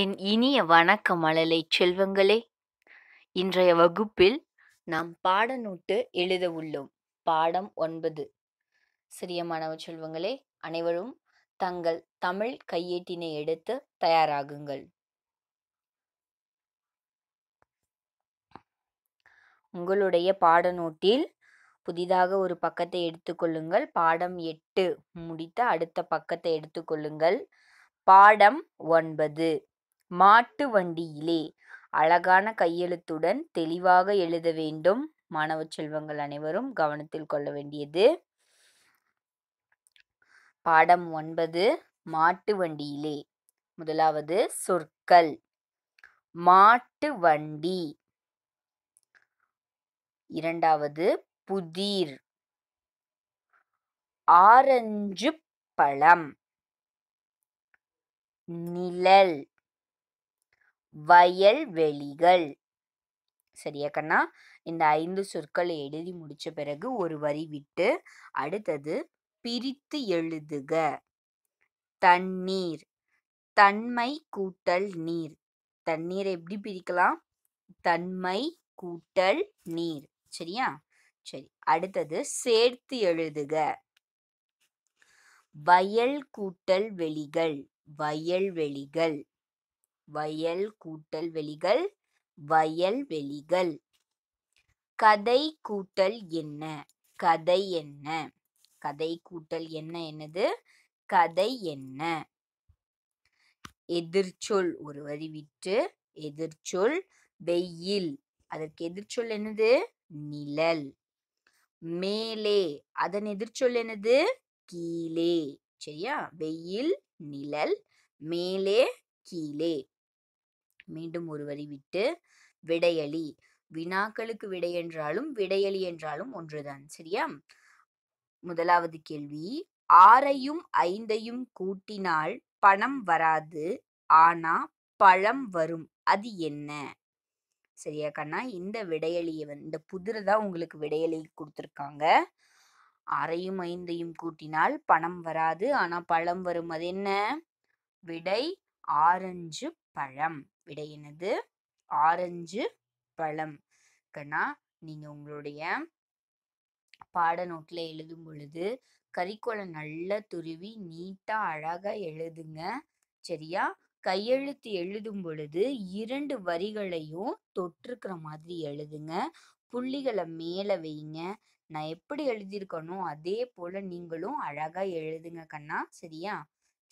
என் இனிய வணக்கம் மழலை செல்வங்களே இன்றைய வகுப்பில் நாம் நோட்டு எழுத உள்ளோம் பாடம் ஒன்பது சிறிய மாணவ செல்வங்களே அனைவரும் தங்கள் தமிழ் கையேட்டினை எடுத்து தயாராகுங்கள் உங்களுடைய நோட்டில் புதிதாக ஒரு பக்கத்தை எடுத்துக்கொள்ளுங்கள் பாடம் எட்டு முடித்த அடுத்த பக்கத்தை எடுத்துக்கொள்ளுங்கள் பாடம் ஒன்பது மாட்டு வண்டியிலே அழகான கையெழுத்துடன் தெளிவாக எழுத வேண்டும் மாணவ செல்வங்கள் அனைவரும் கவனத்தில் கொள்ள வேண்டியது பாடம் ஒன்பது மாட்டு வண்டியிலே முதலாவது சொற்கள் மாட்டு வண்டி இரண்டாவது புதிர் ஆரஞ்சு பழம் நிழல் வயல்வெளிகள் சரியா கண்ணா இந்த ஐந்து சொற்களை எழுதி முடிச்ச பிறகு ஒரு வரி விட்டு அடுத்தது பிரித்து எழுதுக தண்ணீர் தன்மை கூட்டல் நீர் தண்ணீரை எப்படி பிரிக்கலாம் தன்மை கூட்டல் நீர் சரியா சரி அடுத்தது சேர்த்து எழுதுக வயல் கூட்டல் வெளிகள் வயல்வெளிகள் வயல் கூட்டல் வெளிகள் வயல்வெளிகள் கதை கூட்டல் என்ன கதை என்ன கதை கூட்டல் என்ன என்னது கதை என்ன எதிர்ச்சொல் ஒரு வரி விட்டு எதிர்ச்சொல் வெயில் அதற்கு எதிர்ச்சொல் என்னது நிழல் மேலே அதன் எதிர்ச்சொல் என்னது கீழே சரியா வெயில் நிழல் மேலே கீழே மீண்டும் ஒரு வரி விட்டு விடையளி வினாக்களுக்கு விடை என்றாலும் விடையளி என்றாலும் ஒன்றுதான் சரியா முதலாவது கேள்வி ஆறையும் ஐந்தையும் கூட்டினால் பணம் வராது ஆனா பழம் வரும் அது என்ன சரியா கண்ணா இந்த விடையலியை வந்து இந்த புதிர் தான் உங்களுக்கு விடையலி கொடுத்துருக்காங்க அறையும் ஐந்தையும் கூட்டினால் பணம் வராது ஆனா பழம் வரும் அது என்ன விடை ஆரஞ்சு பழம் விடை என்னது ஆரஞ்சு பழம் கண்ணா நீங்க உங்களுடைய பாட நோட்ல எழுதும் பொழுது கறிக்கோலை நல்லா துருவி நீட்டா அழகா எழுதுங்க சரியா கையெழுத்து எழுதும் பொழுது இரண்டு வரிகளையும் தொற்றுக்கிற மாதிரி எழுதுங்க புள்ளிகளை மேலே வைங்க நான் எப்படி எழுதியிருக்கணும் அதே போல் நீங்களும் அழகாக எழுதுங்க கண்ணா சரியா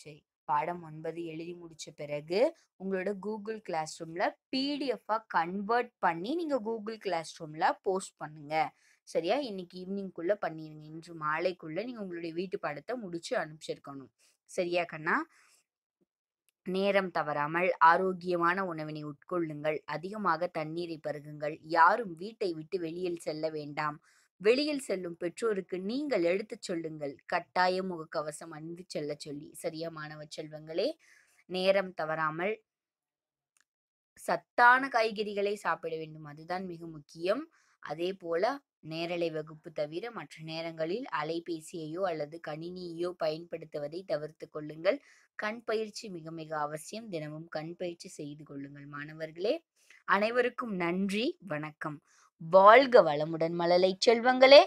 சரி பாடம் ஒன்பது எழுதி முடிச்ச பிறகு உங்களோட கூகுள் கிளாஸ் ரூம்ல பிடிஎஃபாக கன்வெர்ட் பண்ணி நீங்கள் கூகுள் கிளாஸ் ரூம்ல போஸ்ட் பண்ணுங்க சரியா இன்னைக்கு ஈவினிங்குள்ளே பண்ணிடுங்க இன்று மாலைக்குள்ளே நீங்கள் உங்களுடைய வீட்டு பாடத்தை முடிச்சு அனுப்பிச்சிருக்கணும் சரியா கண்ணா நேரம் தவறாமல் ஆரோக்கியமான உணவினை உட்கொள்ளுங்கள் அதிகமாக தண்ணீரை பருகுங்கள் யாரும் வீட்டை விட்டு வெளியில் செல்ல வேண்டாம் வெளியில் செல்லும் பெற்றோருக்கு நீங்கள் எடுத்துச் சொல்லுங்கள் கட்டாய முகக்கவசம் அணிந்து செல்ல சொல்லி சரியா மாணவ செல்வங்களே நேரம் தவறாமல் சத்தான காய்கறிகளை சாப்பிட வேண்டும் அதுதான் மிக முக்கியம் அதே போல நேரலை வகுப்பு தவிர மற்ற நேரங்களில் அலைபேசியையோ அல்லது கணினியையோ பயன்படுத்துவதை தவிர்த்து கொள்ளுங்கள் கண் பயிற்சி மிக மிக அவசியம் தினமும் கண் பயிற்சி செய்து கொள்ளுங்கள் மாணவர்களே அனைவருக்கும் நன்றி வணக்கம் வாழ்க வளமுடன் மழலை செல்வங்களே